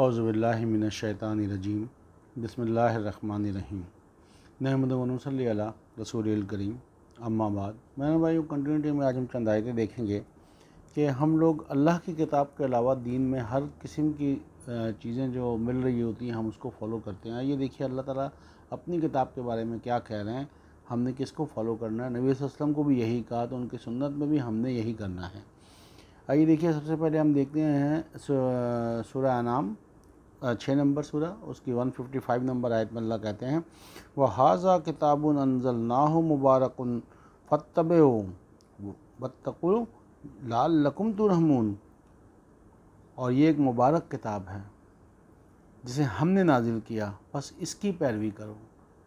औज़बिल्लिमिनशैतानरजीम बसमीम नहमद वनसल रसूल करीम अम्माबाद मैंने भाई कंटिन्यूटी में आज हम चंद आयतें देखेंगे कि हम लोग अल्लाह की किताब के अलावा दीन में हर किस्म की चीज़ें जो मिल रही होती हैं हम उसको फॉलो करते हैं ये देखिए अल्लाह ताला अपनी किताब के बारे में क्या कह रहे हैं हमने किसको फॉलो करना है नबी वसलम को भी यही कहा तो उनकी सुन्नत में भी हमने यही करना है आइए देखिए सबसे पहले हम देखते हैं सूर्य नाम छः नंबर सूरा उसकी 155 नंबर आयत में अल्लाह कहते हैं वह हाजा किताब अनजल ना हो मुबारक फ़तब बतकुल लाल लकुम तुरहमून और ये एक मुबारक किताब है जिसे हमने नाजिल किया बस इसकी पैरवी करो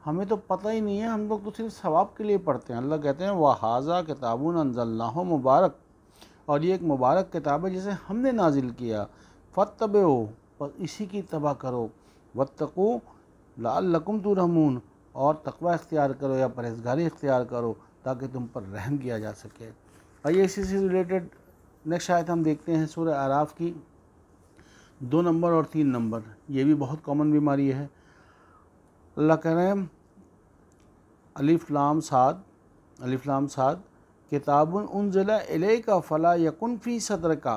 हमें तो पता ही नहीं है हम लोग तो सिर्फ सवाब के लिए पढ़ते हैं अल्लाह कहते हैं वह हाजा किताबन अनजल ना हो मुबारक और ये एक मुबारक किताब है जिसे हमने नाजिल किया फ़तब पर इसी की तबाह करो वतको लकुम तो रहमून और तकवा इख्तियार करो या परहेजगारी इख्तियार करो ताकि तुम पर रहम किया जा सके आइए इसी से रिलेटेड नेक्स्ट शायद हम देखते हैं सूर्य आराफ की दो नंबर और तीन नंबर ये भी बहुत कॉमन बीमारी है अल्लाह कह रहे हैं साद साद अलिफ्लाम साद किताबन उन ज़िला इले का फ़ला यकुन फ़ी सदर का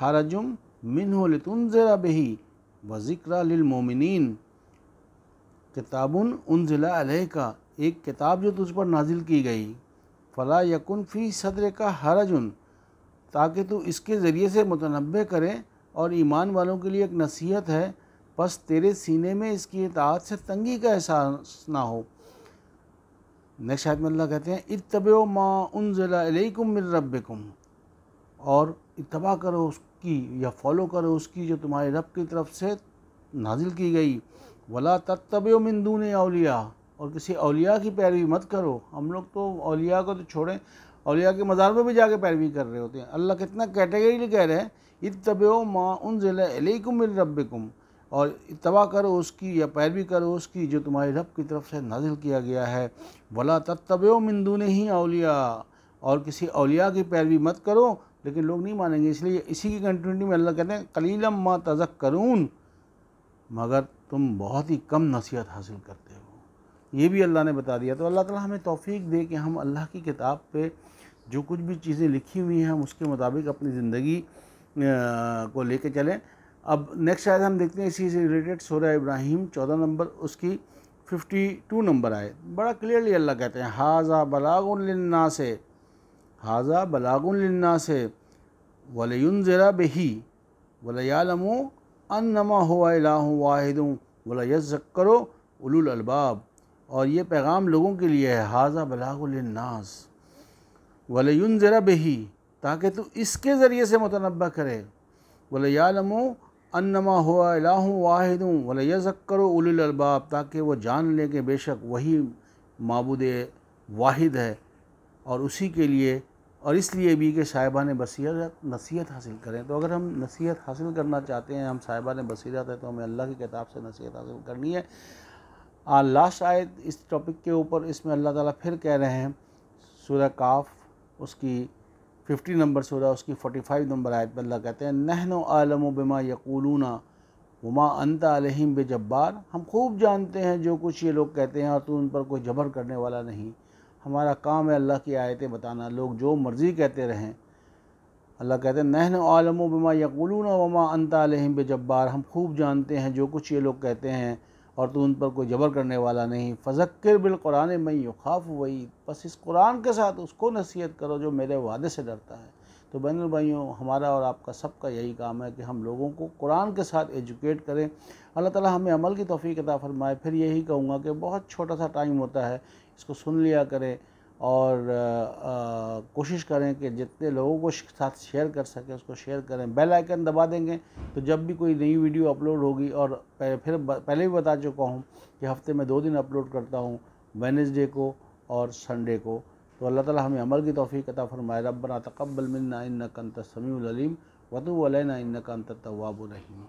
हरजुम मिनहुलतुन ज़रा बही व ज़िक्रा लिलमोमिन किताबन उन ज़िला इले का एक किताब जो तुझ पर नाजिल की गई फ़ला यकुन फ़ी सदर का हरजुन ताकि तू इसके ज़रिए से मुतनब करें और ईमान वालों के लिए एक नसीहत है बस तेरे सीने में इसकी इतात से तंगी का एहसास ना हो नेक्स्ट आयत में अल्लाह कहते हैं इतब मा उन रबुम और इतबा करो उसकी या फॉलो करो उसकी जो तुम्हारे रब की तरफ से नाजिल की गई वला तत्तबो मंदू ने अलिया और किसी अलिया की पैरवी मत करो हम लोग तो अलिया को तो छोड़ें अलिया के मज़ार में भी जाके पैरवी कर रहे होते हैं अल्लाह कितना कैटेगरी कह रहे हैं इतबो माँ उन जिला मिन रबकुम और इतवा करो उसकी या पैरवी करो उसकी जो तुम्हारे रब की तरफ से नाजिल किया गया है वला तब मंदू ने ही अलिया और किसी अलिया की पैरवी मत करो लेकिन लोग नहीं मानेंगे इसलिए इसी की कंटिन्यूटी में अल्लाह कहते हैं कलीलम माँ तजक करून मगर तुम बहुत ही कम नसीहत हासिल करते हो ये भी अल्लाह ने बता दिया तो अल्लाह ताला हमें तोफ़ी दे कि हम अल्लाह की किताब पे जो कुछ भी चीज़ें लिखी हुई हैं हम उसके मुताबिक अपनी ज़िंदगी को लेके चलें अब नेक्स्ट शायद हम देखते हैं इसी से रिलेटेड सोरा इब्राहिम चौदह नंबर उसकी फिफ्टी टू नंबर आए बड़ा क्लियरली अल्लाह कहते हैं हाजा बलागुल्ना से हाजा बलागुल्ना से वलयुन ज़रा बही वलयालमो अनमा हुआ इलाह वाहिद वलयज़क्रो उलुल अलबाब और ये पैगाम लोगों के लिए है हाजा बलागुल्नास वलयुन ज़रा बही ताकि तू इसके ज़रिए से मुतनबा करे वलयालमो अनमा हुआ अलाहूँ वाहिद वलयज़क्कर उलबाब ताकि वो जान लें कि बेशक वही मबूद वाहिद है और उसी के लिए और इसलिए भी कि साहिबा ने बसीरत नसीहत हासिल करें तो अगर हम नसीहत हासिल करना चाहते हैं हम ने बसीरत है तो हमें अल्लाह की किताब से नसीहत हासिल करनी है आ, लास्ट आए इस टॉपिक के ऊपर इसमें अल्लाह ताला फिर कह रहे हैं सूर्य काफ उसकी फिफ्टी नंबर सूरह उसकी फ़ोटी फाइव नंबर आयत अल्लाह कहते हैं नहन आलम बिमा यकूलूना वमा अंता बे बेजब्बार हम खूब जानते हैं जो कुछ ये लोग कहते हैं और तू उन पर कोई जबर करने वाला नहीं हमारा काम है अल्लाह की आयतें बताना लोग जो मर्ज़ी कहते रहें अल्लाह कहते हैं नहन आलम बिमा यकूलून वमा आलिम बे बेजब्बार हम खूब जानते हैं जो कुछ ये लोग कहते हैं और तू उन पर कोई जबर करने वाला नहीं बिल बिलकुरान मई युखाफ वही बस इस कुरान के साथ उसको नसीहत करो जो मेरे वादे से डरता है तो बैन भाइयों हमारा और आपका सबका यही काम है कि हम लोगों को कुरान के साथ एजुकेट करें अल्लाह ताला हमें अमल की तोफ़ी अता फरमाए फिर यही कहूँगा कि बहुत छोटा सा टाइम होता है इसको सुन लिया करें और कोशिश करें कि जितने लोगों को साथ शेयर कर सकें उसको शेयर करें बेल आइकन दबा देंगे तो जब भी कोई नई वीडियो अपलोड होगी और फिर पहले भी बता चुका हूँ कि हफ्ते में दो दिन अपलोड करता हूँ वेनसडे को और संडे को तो अल्लाह ताला हमें अमल की तोफ़ी अता फरमाए रबना तकबल मिलना इन कंत समीम वतु वलैना इन कंत तवाब रहीम